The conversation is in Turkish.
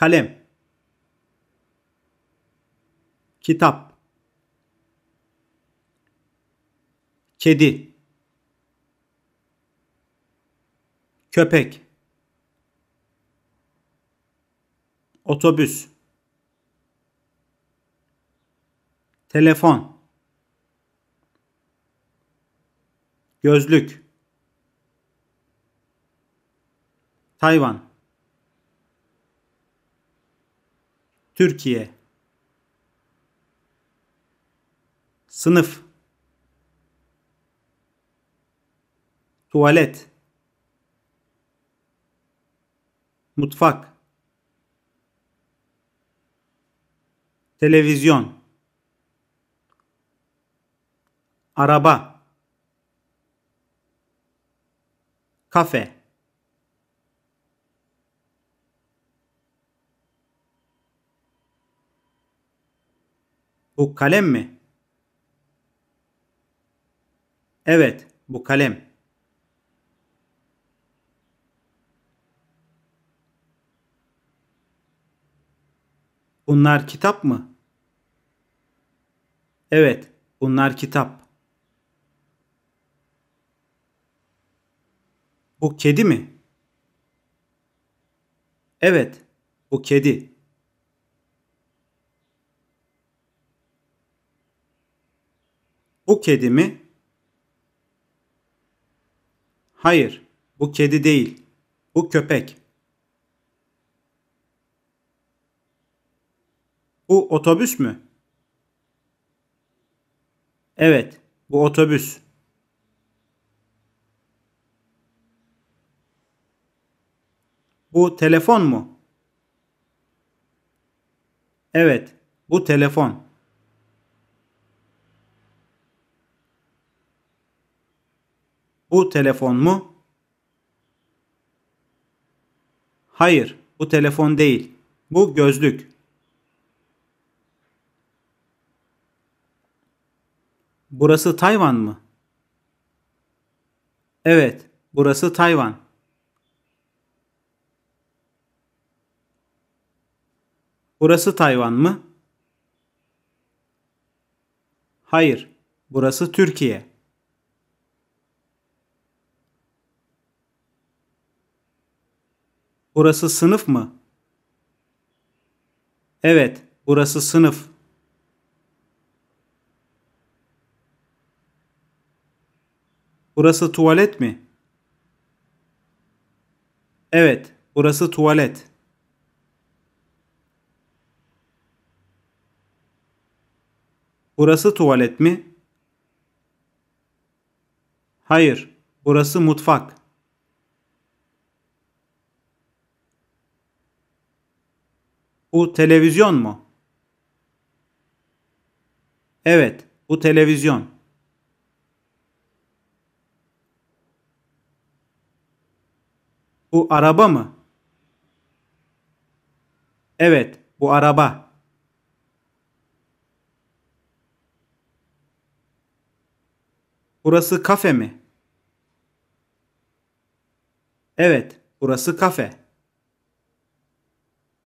kalem kitap kedi köpek otobüs telefon gözlük Tayvan Türkiye Sınıf Tuvalet Mutfak Televizyon Araba Kafe Bu kalem mi? Evet, bu kalem. Bunlar kitap mı? Evet, bunlar kitap. Bu kedi mi? Evet, bu kedi. Bu kedi mi? Hayır, bu kedi değil. Bu köpek. Bu otobüs mü? Evet, bu otobüs. Bu telefon mu? Evet, bu telefon. Bu telefon mu? Hayır, bu telefon değil. Bu gözlük. Burası Tayvan mı? Evet, burası Tayvan. Burası Tayvan mı? Hayır, burası Türkiye. Burası sınıf mı? Evet, burası sınıf. Burası tuvalet mi? Evet, burası tuvalet. Burası tuvalet mi? Hayır, burası mutfak. Bu televizyon mu? Evet, bu televizyon. Bu araba mı? Evet, bu araba. Burası kafe mi? Evet, burası kafe.